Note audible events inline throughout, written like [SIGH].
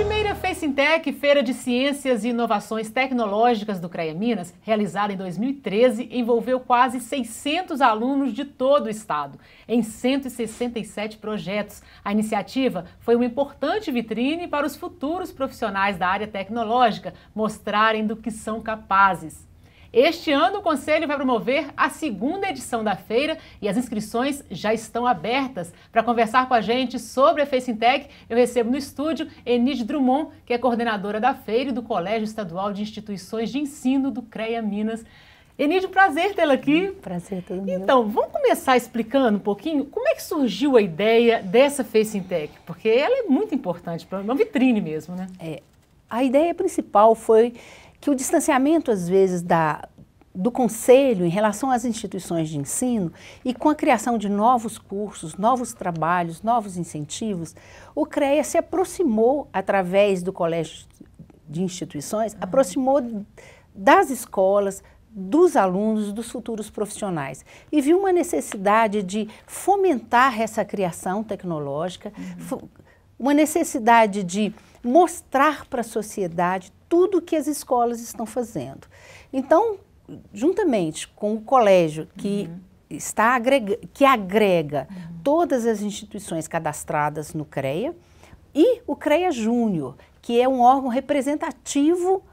primeira Facintech, Feira de Ciências e Inovações Tecnológicas do CREA Minas, realizada em 2013, envolveu quase 600 alunos de todo o estado, em 167 projetos. A iniciativa foi uma importante vitrine para os futuros profissionais da área tecnológica mostrarem do que são capazes. Este ano, o Conselho vai promover a segunda edição da feira e as inscrições já estão abertas. Para conversar com a gente sobre a Facintech, eu recebo no estúdio Enid Drummond, que é coordenadora da feira e do Colégio Estadual de Instituições de Ensino do CREA Minas. Enid, prazer tê-la aqui. Prazer, todo mundo. Então, vamos começar explicando um pouquinho como é que surgiu a ideia dessa Facintech, porque ela é muito importante, para uma vitrine mesmo, né? É. A ideia principal foi que o distanciamento, às vezes, da, do conselho em relação às instituições de ensino e com a criação de novos cursos, novos trabalhos, novos incentivos, o CREA se aproximou através do colégio de instituições, uhum. aproximou das escolas, dos alunos, dos futuros profissionais. E viu uma necessidade de fomentar essa criação tecnológica, uhum. uma necessidade de mostrar para a sociedade tudo que as escolas estão fazendo. Então, juntamente com o colégio que uhum. está agrega, que agrega uhum. todas as instituições cadastradas no CREA e o CREA Júnior, que é um órgão representativo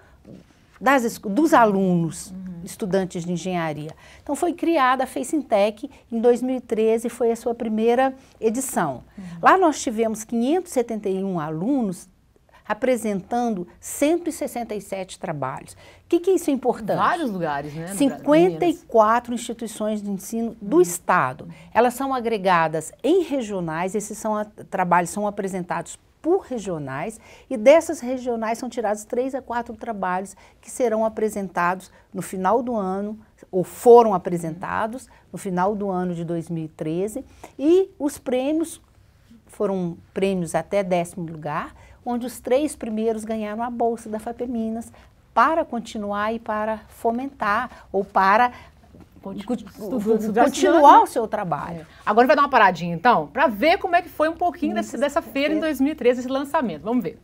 das, dos uhum. alunos uhum. estudantes de engenharia. Então foi criada a Facintech em 2013, foi a sua primeira edição. Uhum. Lá nós tivemos 571 alunos apresentando 167 trabalhos. O que, que isso é importante? Vários lugares, né? 54 instituições de ensino do hum. Estado. Elas são agregadas em regionais, esses são a, trabalhos são apresentados por regionais e dessas regionais são tirados três a quatro trabalhos que serão apresentados no final do ano ou foram apresentados no final do ano de 2013 e os prêmios foram prêmios até décimo lugar onde os três primeiros ganharam a bolsa da Minas para continuar e para fomentar ou para continuar o seu trabalho. É. Agora vai dar uma paradinha então, para ver como é que foi um pouquinho desse, dessa feira em 2013, é. esse lançamento. Vamos ver.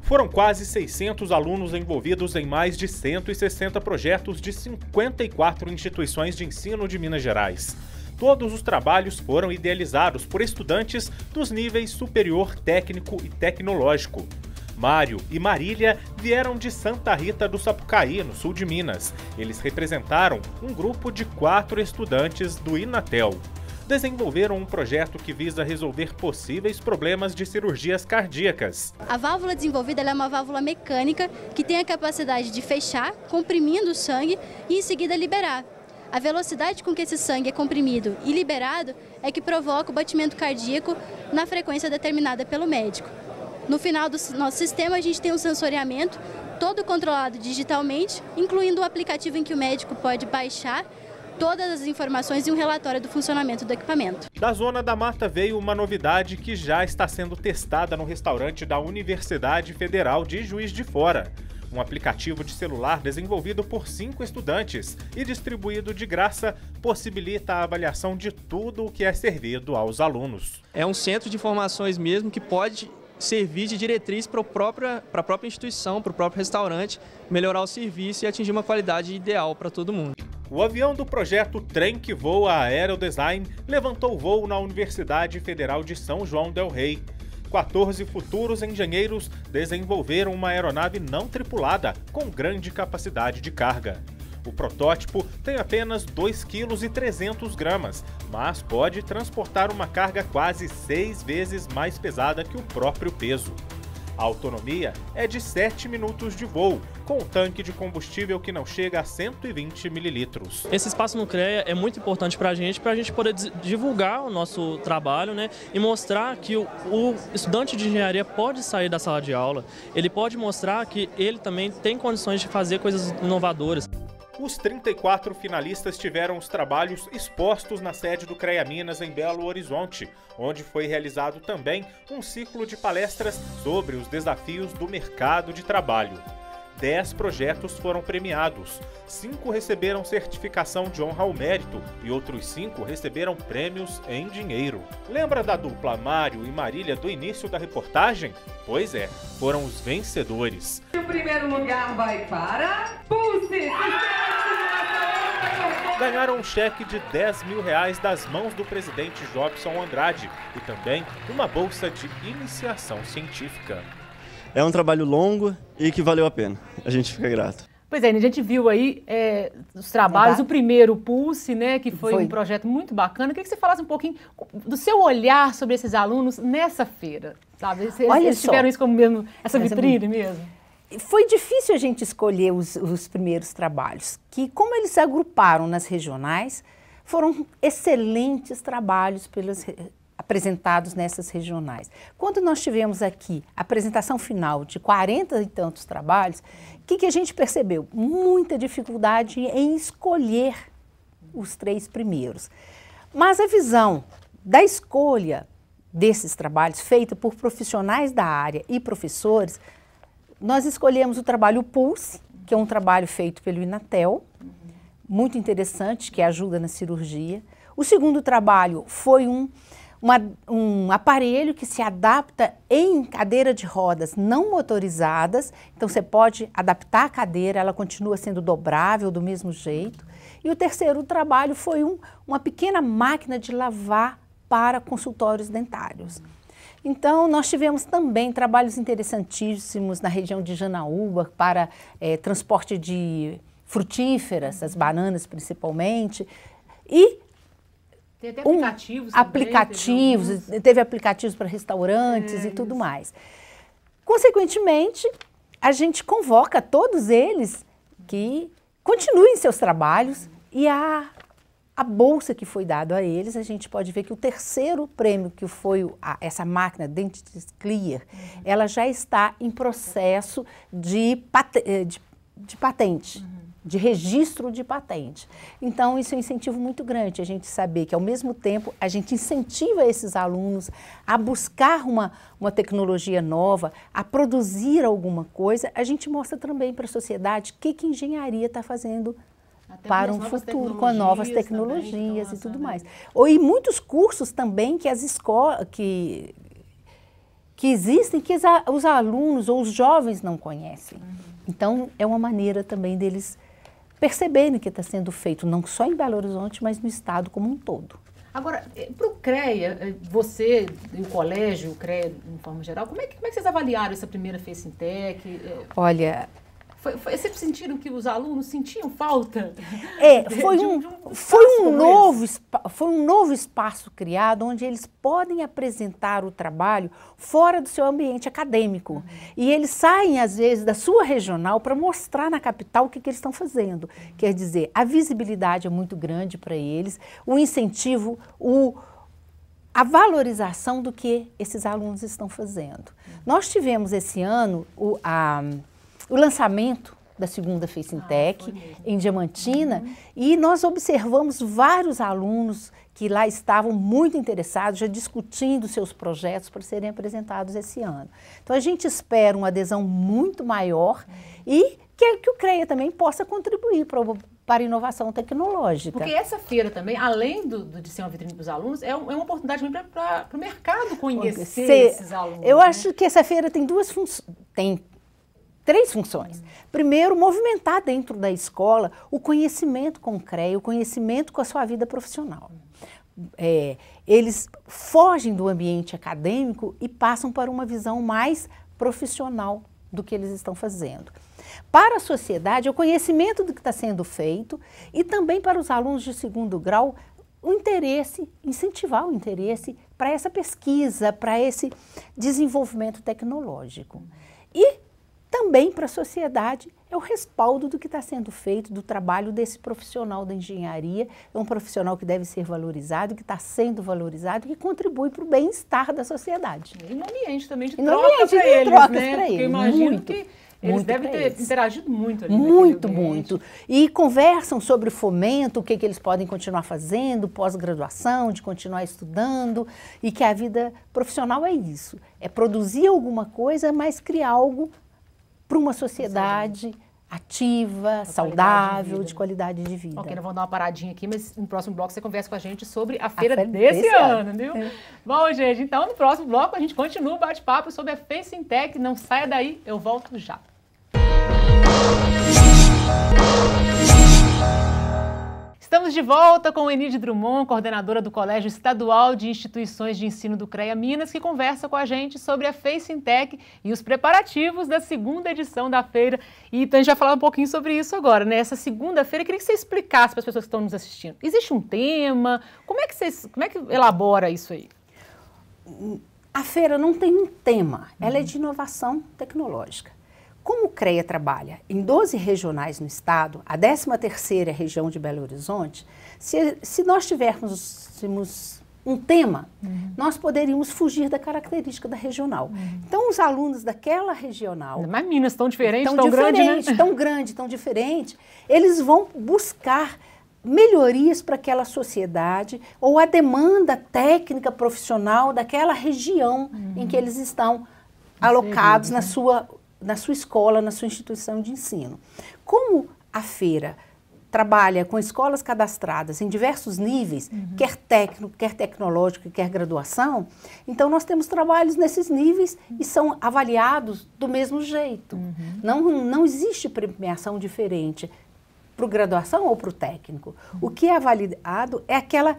Foram quase 600 alunos envolvidos em mais de 160 projetos de 54 instituições de ensino de Minas Gerais. Todos os trabalhos foram idealizados por estudantes dos níveis superior técnico e tecnológico. Mário e Marília vieram de Santa Rita do Sapucaí, no sul de Minas. Eles representaram um grupo de quatro estudantes do Inatel. Desenvolveram um projeto que visa resolver possíveis problemas de cirurgias cardíacas. A válvula desenvolvida é uma válvula mecânica que tem a capacidade de fechar, comprimindo o sangue e em seguida liberar. A velocidade com que esse sangue é comprimido e liberado é que provoca o batimento cardíaco na frequência determinada pelo médico. No final do nosso sistema, a gente tem um sensoriamento todo controlado digitalmente, incluindo o aplicativo em que o médico pode baixar todas as informações e um relatório do funcionamento do equipamento. Da Zona da Mata veio uma novidade que já está sendo testada no restaurante da Universidade Federal de Juiz de Fora um aplicativo de celular desenvolvido por cinco estudantes e distribuído de graça, possibilita a avaliação de tudo o que é servido aos alunos. É um centro de informações mesmo que pode servir de diretriz para a própria, para a própria instituição, para o próprio restaurante, melhorar o serviço e atingir uma qualidade ideal para todo mundo. O avião do projeto Trem que Voa Aerodesign levantou voo na Universidade Federal de São João del Rei. 14 futuros engenheiros desenvolveram uma aeronave não tripulada com grande capacidade de carga. O protótipo tem apenas 2,3 kg, mas pode transportar uma carga quase seis vezes mais pesada que o próprio peso. A autonomia é de 7 minutos de voo, com um tanque de combustível que não chega a 120 mililitros. Esse espaço no CREA é muito importante para a gente, para a gente poder divulgar o nosso trabalho né, e mostrar que o, o estudante de engenharia pode sair da sala de aula, ele pode mostrar que ele também tem condições de fazer coisas inovadoras. Os 34 finalistas tiveram os trabalhos expostos na sede do CREA Minas, em Belo Horizonte, onde foi realizado também um ciclo de palestras sobre os desafios do mercado de trabalho. Dez projetos foram premiados. Cinco receberam certificação de honra ao mérito e outros cinco receberam prêmios em dinheiro. Lembra da dupla Mário e Marília do início da reportagem? Pois é, foram os vencedores. O primeiro lugar vai para Pulse! ganharam um cheque de 10 mil reais das mãos do presidente Jobson Andrade e também uma bolsa de iniciação científica. É um trabalho longo e que valeu a pena. A gente fica grato. Pois é, a gente viu aí é, os trabalhos, o primeiro, Pulse, né, que foi, foi, um projeto muito bacana. Queria que você falasse um pouquinho do seu olhar sobre esses alunos nessa feira, sabe? Eles, Olha eles tiveram isso como mesmo, essa vitrine mesmo? foi difícil a gente escolher os, os primeiros trabalhos, que como eles se agruparam nas regionais, foram excelentes trabalhos pelas, apresentados nessas regionais. Quando nós tivemos aqui a apresentação final de 40 e tantos trabalhos, o que, que, a gente percebeu? Muita dificuldade em escolher os três primeiros. Mas a visão da escolha desses trabalhos feita por profissionais da área e professores nós escolhemos o trabalho Pulse, que é um trabalho feito pelo Inatel, muito interessante, que ajuda na cirurgia. O segundo trabalho foi um, uma, um aparelho que se adapta em cadeira de rodas não motorizadas, então você pode adaptar a cadeira, ela continua sendo dobrável do mesmo jeito. E o terceiro trabalho foi um, uma pequena máquina de lavar para consultórios dentários. Então, nós tivemos também trabalhos interessantíssimos na região de Janaúba para é, transporte de frutíferas, as bananas principalmente, e Teve até aplicativos. Um, também, aplicativos, teve, teve, aplicativos para restaurantes é, e tudo mais. Consequentemente, a gente convoca todos eles que continuem seus trabalhos e a a bolsa que foi dada a eles, a gente pode ver que o terceiro prêmio, que foi a, essa máquina Dentist Clear, uhum. ela já está em processo de, pat eh, de, de, patente. Uhum. De registro de patente. Então, isso é um incentivo muito grande, a gente saber que, ao mesmo tempo, a gente incentiva esses alunos a buscar uma, uma tecnologia nova, a produzir alguma coisa, a gente mostra também para a sociedade o que, que engenharia está fazendo até para um futuro, com novas tecnologias também, e tudo mais. Ou, e muitos cursos também que as escolas, que, que existem, que os alunos ou os jovens não conhecem. Uhum. Então, é uma maneira também deles perceberem que está sendo feito, não só em Belo Horizonte, mas no Estado como um todo. Agora, eh, para o CREA, eh, você e o colégio, o CREA, de forma geral, como é, que, como é que vocês avaliaram essa primeira Intec Olha, foi, foi, vocês sentiram que os alunos sentiam falta? É, [LAUGHS] foi de, um, de um foi, um novo, foi um novo espaço criado onde eles podem apresentar o trabalho fora do seu ambiente acadêmico. Uhum. E eles saem, às vezes, da sua regional para mostrar na capital o que, que eles estão fazendo. Uhum. Quer dizer, a visibilidade é muito grande para eles, o incentivo, o a valorização do que esses alunos estão fazendo. Uhum. Nós tivemos esse ano o, a, o lançamento da segunda Feicintec ah, em Diamantina uhum. e nós observamos vários alunos que lá estavam muito interessados, já discutindo seus projetos para serem apresentados esse ano. Então a gente espera uma adesão muito maior e que, que o CREA também possa contribuir para o para inovação tecnológica. Porque essa feira também, além do, do de ser uma vitrine para os alunos, é, é uma oportunidade para o mercado conhecer Cê, esses alunos. Eu né? acho que essa feira tem duas funções. Tem três funções. Primeiro, movimentar dentro da escola o conhecimento com o CREA, o conhecimento com a sua vida profissional. É, eles fogem do ambiente acadêmico e passam para uma visão mais profissional do que eles estão fazendo. Para a sociedade, é o conhecimento do que está sendo feito e também para os alunos de segundo grau, o interesse, incentivar o interesse para essa pesquisa, para esse desenvolvimento tecnológico. E também para a sociedade é o respaldo do que está sendo feito, do trabalho desse profissional da engenharia. É um profissional que deve ser valorizado, que está sendo valorizado, que contribui para o bem-estar da sociedade. E no ambiente também de troca para eles, né? Porque imagino muito. que eles muito devem ter eles. interagido muito ali. Muito, muito. E conversam sobre o fomento, o que, que eles podem continuar fazendo, pós-graduação, de continuar estudando, e que a vida profissional é isso. É produzir alguma coisa, mas criar algo para uma sociedade ativa, saudável, de, de, qualidade de vida. Ok, nós vamos dar uma paradinha aqui, mas no próximo bloco você conversa com a gente sobre a feira, a feira desse, desse, ano, ano viu? É. Bom, gente, então no próximo bloco a gente continua o bate-papo sobre a Facing Tech. Não saia daí, eu volto já. Música Estamos de volta com Enide Drummond, coordenadora do Colégio Estadual de Instituições de Ensino do CREA Minas, que conversa com a gente sobre a FaceIntec e os preparativos da segunda edição da feira. E então, a gente vai falar um pouquinho sobre isso agora, né? Essa segunda-feira, queria que você explicasse para as pessoas que estão nos assistindo. Existe um tema? Como é que, vocês, como é que elabora isso aí? A feira não tem um tema, ela é uhum. de inovação tecnológica. Como o CREA trabalha em 12 regionais no estado, a 13ª é região de Belo Horizonte, se, se nós tivéssemos um tema, uhum. nós poderíamos fugir da característica da regional. Uhum. Então, os alunos daquela regional... Mas Minas tão diferente, tão, tão diferente, grande, né? Tão grande, tão diferente, eles vão buscar melhorias para aquela sociedade ou a demanda técnica profissional daquela região uhum. em que uhum. eles estão alocados na sua na sua escola, na sua instituição de ensino. Como a feira trabalha com escolas cadastradas em diversos níveis, uhum. quer técnico, quer tecnológico, quer graduação, então nós temos trabalhos nesses níveis uhum. e são avaliados do mesmo jeito. Uhum. Não, não existe premiação diferente para o graduação ou para o técnico. Uhum. O que é avaliado é aquela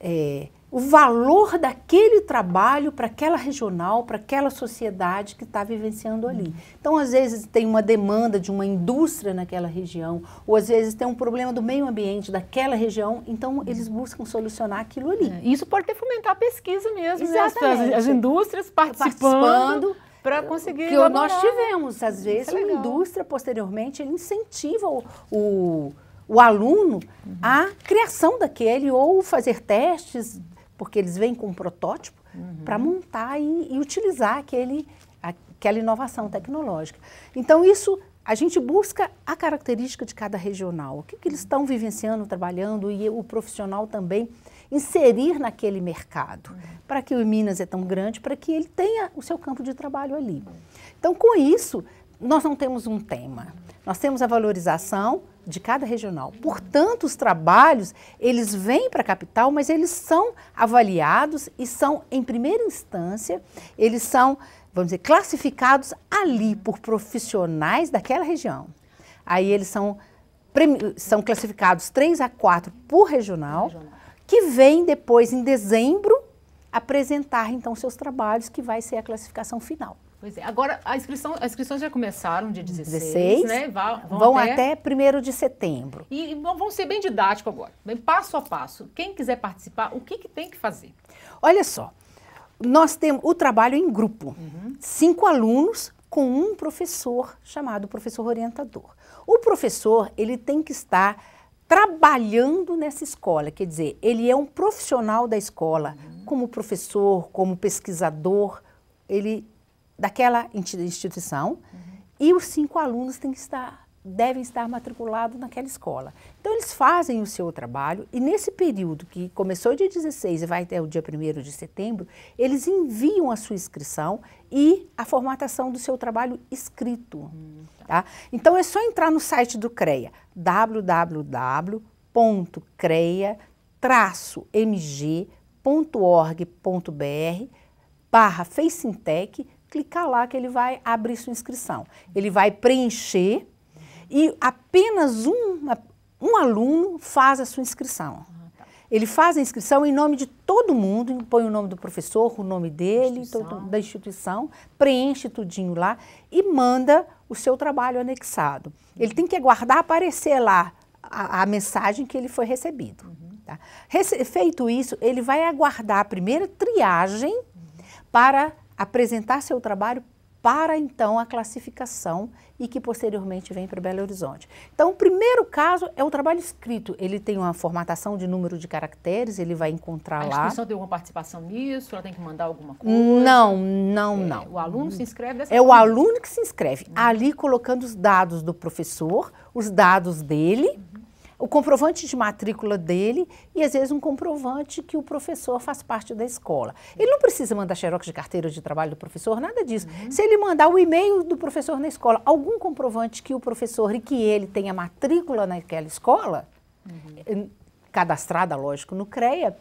é, o valor daquele trabalho para aquela regional, para aquela sociedade que está vivenciando ali. Uhum. Então, às vezes, tem uma demanda de uma indústria naquela região, ou às vezes tem um problema do meio ambiente daquela região, então uhum. eles buscam solucionar aquilo ali. É, isso pode até fomentar a pesquisa mesmo, Né? As, as, indústrias participando, participando para conseguir. Que nós né? tivemos, às é vezes, é a indústria posteriormente incentiva o, o o aluno uhum. à criação daquele ou fazer testes porque eles vêm com um protótipo uhum. para montar e, e, utilizar aquele, aquela inovação tecnológica. Então, isso a gente busca a característica de cada regional, o que, que eles estão vivenciando, trabalhando e o profissional também inserir naquele mercado, uhum. para que o Minas é tão grande, para que ele tenha o seu campo de trabalho ali. Então, com isso, nós não temos um tema, nós temos a valorização de cada regional. Portanto, os trabalhos, eles vêm para a capital, mas eles são avaliados e são, em primeira instância, eles são, vamos dizer, classificados ali por profissionais daquela região. Aí eles são, são classificados três a quatro por regional, que vem depois, em dezembro, apresentar, então, seus trabalhos, que vai ser a classificação final. Pois é. Agora, a inscrição, as inscrições já começaram dia 16, 16 né? vão, vão, até, 1 de setembro. E, vão ser bem didáticos agora, bem passo a passo. Quem quiser participar, o que, que tem que fazer? Olha só, nós temos o trabalho em grupo. Uhum. Cinco alunos com um professor chamado professor orientador. O professor, ele tem que estar trabalhando nessa escola, quer dizer, ele é um profissional da escola, uhum. como professor, como pesquisador, ele daquela instituição uhum. e os cinco alunos têm que estar, devem estar matriculados naquela escola. Então, eles fazem o seu trabalho e nesse período que começou dia 16 e vai até o dia 1 de setembro, eles enviam a sua inscrição e a formatação do seu trabalho escrito. Hum, tá. tá? Então, é só entrar no site do CREA, www.crea-mg.org.br barra Facintech clicar lá que ele vai abrir sua inscrição. Ele vai preencher e apenas um, um aluno faz a sua inscrição. Ah, tá. Ele faz a inscrição em nome de todo mundo, põe o nome do professor, o nome dele, instituição. Todo, da instituição, preenche tudinho lá e manda o seu trabalho anexado. Ele tem que aguardar aparecer lá a, a mensagem que ele foi recebido. Uhum. Tá? Rece feito isso, ele vai aguardar a primeira triagem uhum. para apresentar seu trabalho para então a classificação e que posteriormente vem para Belo Horizonte. Então, o primeiro caso é o trabalho escrito. Ele tem uma formatação de número de caracteres, ele vai encontrar lá. A instituição lá. deu uma participação nisso? Ela tem que mandar alguma coisa? Não, não, é, não. O aluno se inscreve dessa É forma. o aluno que se inscreve, ali colocando os dados do professor, os dados dele, o comprovante de matrícula dele e às vezes um comprovante que o professor faz parte da escola. Ele não precisa mandar xerox de carteira de trabalho do professor, nada disso. Uhum. Se ele mandar o e-mail do professor na escola, algum comprovante que o professor e que ele tenha matrícula naquela escola, uhum. Hum, cadastrada, lógico, no CREA,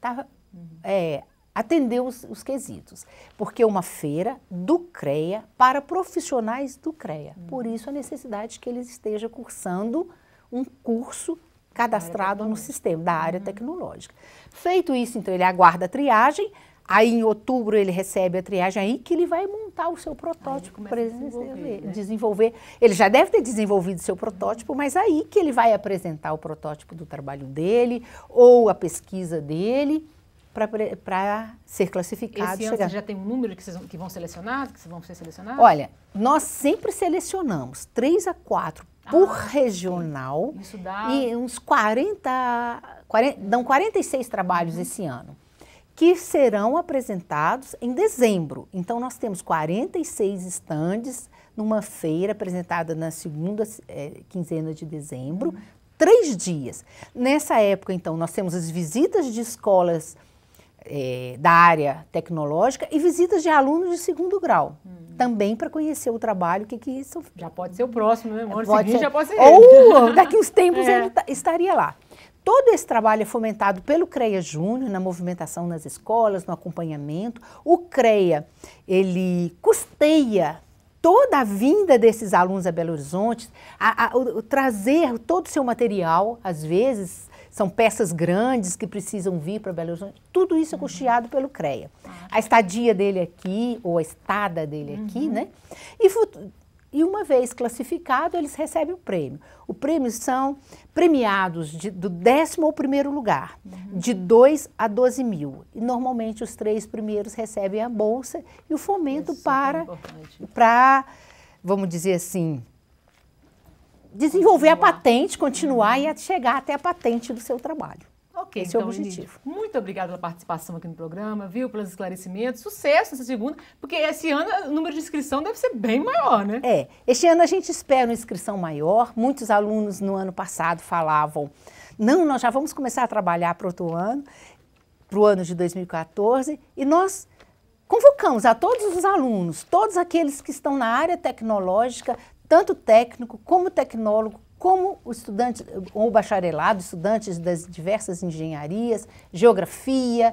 tá, uhum. é, atendeu os, os, quesitos. Porque é uma feira do CREA para profissionais do CREA. Por uhum. isso a necessidade que ele esteja cursando um curso cadastrado no sistema da área uhum. tecnológica. Feito isso, então ele aguarda a triagem, aí em outubro ele recebe a triagem aí que ele vai montar o seu protótipo para desenvolver, né? né? desenvolver. Ele já deve ter desenvolvido seu protótipo, mas aí que ele vai apresentar o protótipo do trabalho dele ou a pesquisa dele para ser classificado. Esse ano já tem um número que, vocês, que vão selecionar, que vão ser selecionados? Olha, nós sempre selecionamos três a quatro ah, por ah, regional. Isso dá. E uns 40, 40 dão 46 trabalhos uhum. esse ano, que serão apresentados em dezembro. Então, nós temos 46 estandes numa feira apresentada na segunda é, quinzena de dezembro, uhum. três dias. Nessa época, então, nós temos as visitas de escolas é, da área tecnológica e visitas de alunos de segundo grau. Hum. Também para conhecer o trabalho, que, que isso Já pode ser o próximo, né? O ano pode seguinte ser... já pode ser Ou [LAUGHS] daqui uns tempos é. ele tá, estaria lá. Todo esse trabalho é fomentado pelo CREA Júnior, na movimentação nas escolas, no acompanhamento. O CREA, ele custeia toda a vinda desses alunos a Belo Horizonte, a, a, o trazer todo o seu material, às vezes são peças grandes que precisam vir para Belo Horizonte. Tudo isso é uhum. custeado uhum. pelo CREA. Ah. A estadia dele aqui, ou a estada dele uhum. aqui, né? E, e, uma vez classificado, eles recebem o prêmio. O prêmio são premiados de, do décimo ao primeiro lugar, uhum. de 2 a 12 mil. E normalmente os três primeiros recebem a bolsa e o fomento isso para, é para, vamos dizer assim, desenvolver continuar. a patente, continuar uhum. e chegar até a patente do seu trabalho. Ok, Esse então, é o então, objetivo. Inês, muito obrigada pela participação aqui no programa, viu, pelos esclarecimentos. Sucesso nessa segunda, porque esse ano o número de inscrição deve ser bem maior, né? É, este ano a gente espera uma inscrição maior. Muitos alunos no ano passado falavam, não, nós já vamos começar a trabalhar para outro ano, para o ano de 2014, e nós convocamos a todos os alunos, todos aqueles que estão na área tecnológica, tanto técnico como tecnólogo, como o estudante ou bacharelado, estudantes das diversas engenharias, geografia,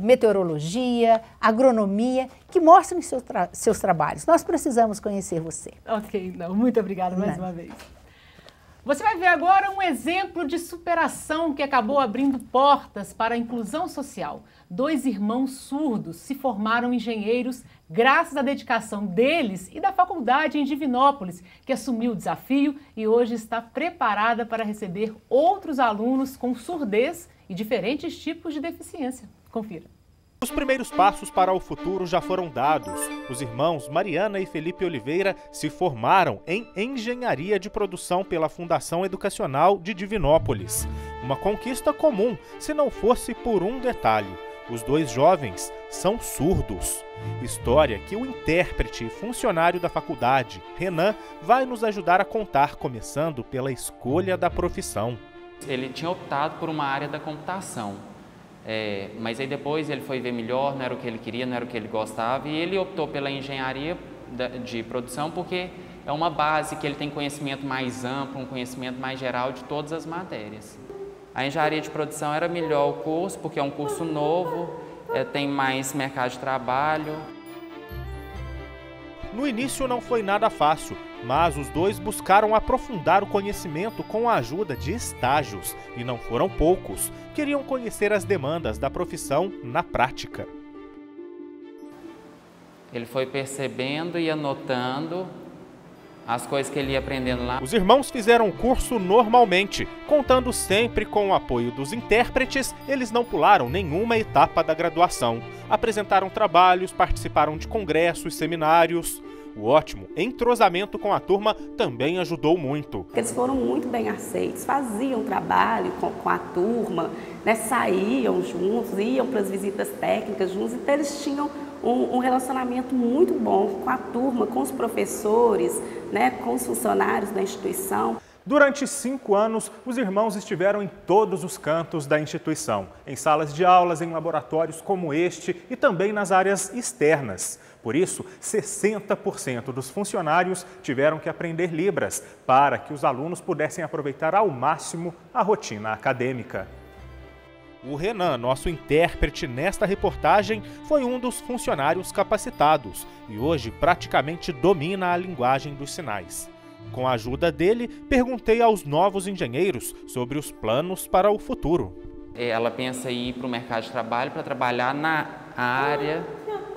meteorologia, agronomia, que mostrem seus, tra seus trabalhos. Nós precisamos conhecer você. Ok, não. Muito obrigada mais não. uma vez. Você vai ver agora um exemplo de superação que acabou abrindo portas para a inclusão social. Dois irmãos surdos se formaram engenheiros graças à dedicação deles e da faculdade em Divinópolis, que assumiu o desafio e hoje está preparada para receber outros alunos com surdez e diferentes tipos de deficiência. Confira. Os primeiros passos para o futuro já foram dados. Os irmãos Mariana e Felipe Oliveira se formaram em engenharia de produção pela Fundação Educacional de Divinópolis. Uma conquista comum, se não fosse por um detalhe: os dois jovens são surdos. História que o intérprete e funcionário da faculdade, Renan, vai nos ajudar a contar, começando pela escolha da profissão. Ele tinha optado por uma área da computação é, mas aí depois ele foi ver melhor, não era o que ele queria, não era o que ele gostava, e ele optou pela engenharia de produção porque é uma base que ele tem conhecimento mais amplo, um conhecimento mais geral de todas as matérias. A engenharia de produção era melhor o curso porque é um curso novo, é, tem mais mercado de trabalho. No início não foi nada fácil, mas os dois buscaram aprofundar o conhecimento com a ajuda de estágios, e não foram poucos. Queriam conhecer as demandas da profissão na prática. Ele foi percebendo e anotando as coisas que ele ia aprendendo lá. Os irmãos fizeram o curso normalmente, contando sempre com o apoio dos intérpretes, eles não pularam nenhuma etapa da graduação. Apresentaram trabalhos, participaram de congressos, seminários. O ótimo entrosamento com a turma também ajudou muito. Eles foram muito bem aceitos, faziam trabalho com, com a turma, né, saíam juntos, iam para as visitas técnicas juntos, então eles tinham um, um, relacionamento muito bom com a turma, com os professores, né, com os funcionários da instituição. Durante cinco anos, os irmãos estiveram em todos os cantos da instituição, em salas de aulas, em laboratórios como este e também nas áreas externas. Por isso, 60% dos funcionários tiveram que aprender Libras para que os alunos pudessem aproveitar ao máximo a rotina acadêmica. O Renan, nosso intérprete nesta reportagem, foi um dos funcionários capacitados e hoje praticamente domina a linguagem dos sinais. Com a ajuda dele, perguntei aos novos engenheiros sobre os planos para o futuro. Ela pensa em ir para o mercado de trabalho para trabalhar na área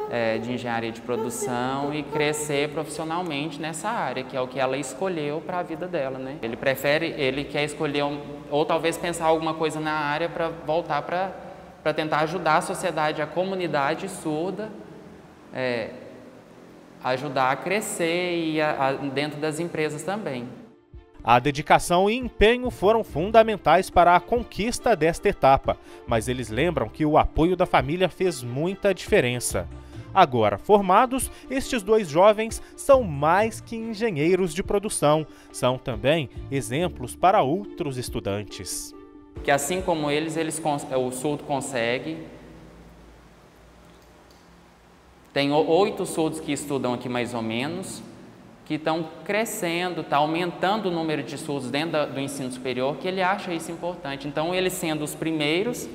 é, de engenharia de produção e crescer profissionalmente nessa área, que é o que ela escolheu para a vida dela, né? Ele prefere, ele quer escolher um, ou talvez pensar alguma coisa na área para voltar para para tentar ajudar a sociedade, a comunidade surda, é, ajudar a crescer e a, a, dentro das empresas também. A dedicação e empenho foram fundamentais para a conquista desta etapa, mas eles lembram que o apoio da família fez muita diferença. Agora formados, estes dois jovens são mais que engenheiros de produção, são também exemplos para outros estudantes. Que assim como eles, eles é, o surdo consegue. Tem oito surdos que estudam aqui mais ou menos, que estão crescendo, está aumentando o número de surdos dentro do ensino superior, que ele acha isso importante. Então, eles sendo os primeiros,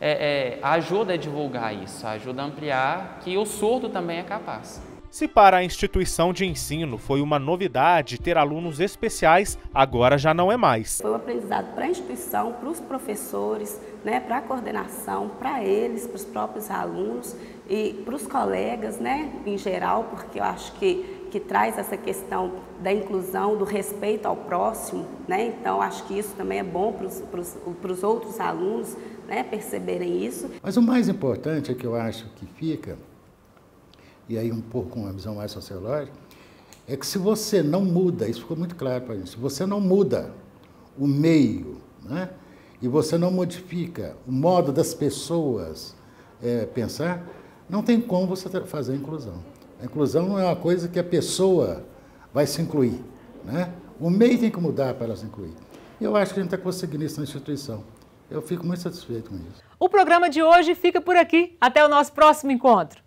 é, é, ajuda a é divulgar isso, ajuda a é ampliar que o surdo também é capaz. Se para a instituição de ensino foi uma novidade ter alunos especiais, agora já não é mais. Foi um aprendizado para a instituição, para os professores, né, para a coordenação, para eles, para os próprios alunos e para os colegas né, em geral, porque eu acho que que traz essa questão da inclusão, do respeito ao próximo, né? Então, acho que isso também é bom para os outros alunos, né, perceberem isso. Mas o mais importante é que eu acho que fica, e aí um pouco uma visão mais sociológica, é que se você não muda, isso ficou muito claro para a gente, se você não muda o meio, né, e você não modifica o modo das pessoas é, pensar, não tem como você fazer a inclusão. A inclusão não é uma coisa que a pessoa vai se incluir, né? O meio tem que mudar para ela se incluir. Eu acho que a gente está conseguindo isso na instituição. Eu fico muito satisfeito com isso. O programa de hoje fica por aqui. Até o nosso próximo encontro.